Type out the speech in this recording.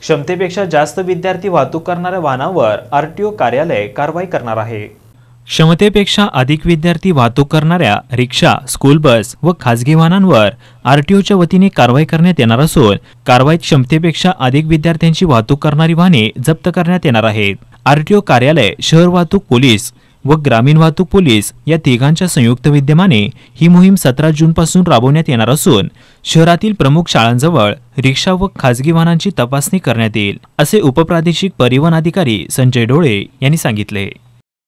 क्षमतेपेक्षा जास्त विद्यार्थी वाहतूक करणाऱ्या वाहनावर आर टी ओ कार्यालय कारवाई करणार आहे क्षमतेपेक्षा अधिक विद्यार्थी वाहतूक करणाऱ्या रिक्षा स्कूल बस व खासगी वाहनांवर आरटीओच्या वतीने कारवाई करण्यात येणार असून कारवाईत क्षमतेपेक्षा अधिक विद्यार्थ्यांची वाहतूक करणारी वाहने जप्त करण्यात येणार आहेत आरटीओ कार्यालय शहर वाहतूक पोलीस व ग्रामीण वाहतूक पोलीस या तिघांच्या संयुक्त विद्यमाने ही मोहीम सतरा जूनपासून राबवण्यात येणार असून शहरातील प्रमुख शाळांजवळ रिक्षा व खासगी वाहनांची तपासणी करण्यात येईल असे उपप्रादेशिक परिवहन अधिकारी संजय डोळे यांनी सांगितले